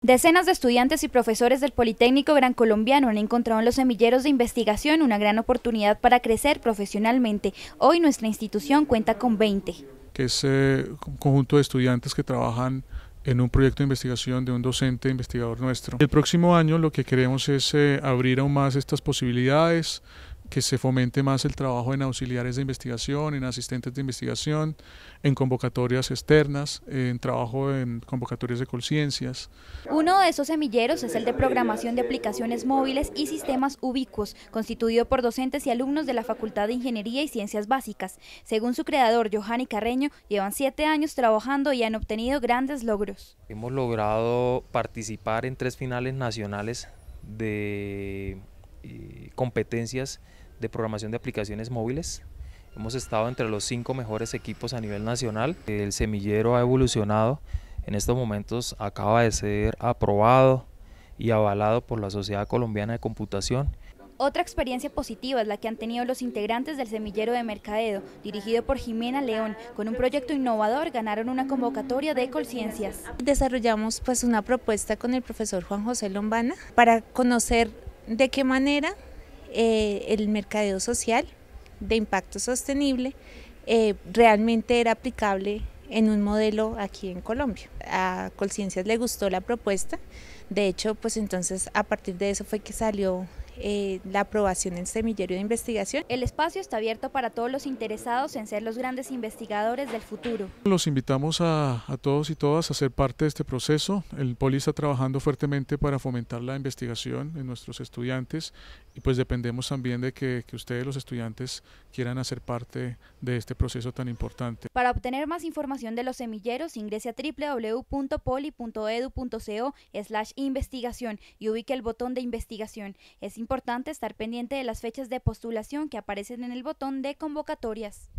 Decenas de estudiantes y profesores del Politécnico Gran Colombiano han encontrado en los semilleros de investigación una gran oportunidad para crecer profesionalmente. Hoy nuestra institución cuenta con 20. Que es eh, un conjunto de estudiantes que trabajan en un proyecto de investigación de un docente investigador nuestro. El próximo año lo que queremos es eh, abrir aún más estas posibilidades, que se fomente más el trabajo en auxiliares de investigación, en asistentes de investigación, en convocatorias externas, en trabajo en convocatorias de conciencias. Uno de esos semilleros es el de programación de aplicaciones móviles y sistemas ubicuos, constituido por docentes y alumnos de la Facultad de Ingeniería y Ciencias Básicas. Según su creador, Johanny Carreño, llevan siete años trabajando y han obtenido grandes logros. Hemos logrado participar en tres finales nacionales de eh, competencias de programación de aplicaciones móviles. Hemos estado entre los cinco mejores equipos a nivel nacional. El semillero ha evolucionado. En estos momentos acaba de ser aprobado y avalado por la Sociedad Colombiana de Computación. Otra experiencia positiva es la que han tenido los integrantes del semillero de mercadeo, dirigido por Jimena León. Con un proyecto innovador ganaron una convocatoria de Ecolciencias. Desarrollamos pues una propuesta con el profesor Juan José Lombana para conocer de qué manera eh, el mercadeo social de impacto sostenible eh, realmente era aplicable en un modelo aquí en Colombia. A Colciencias le gustó la propuesta, de hecho, pues entonces a partir de eso fue que salió eh, la aprobación del semillero de investigación. El espacio está abierto para todos los interesados en ser los grandes investigadores del futuro. Los invitamos a, todos y todas a ser parte de este proceso. El POLI está trabajando fuertemente para fomentar la investigación en nuestros estudiantes y pues dependemos también de que, ustedes los estudiantes quieran hacer parte de este proceso tan importante. Para obtener más información de los semilleros, ingrese a www.poli.edu.co slash investigación y ubique el botón de investigación. Es importante estar pendiente de las fechas de postulación que aparecen en el botón de convocatorias.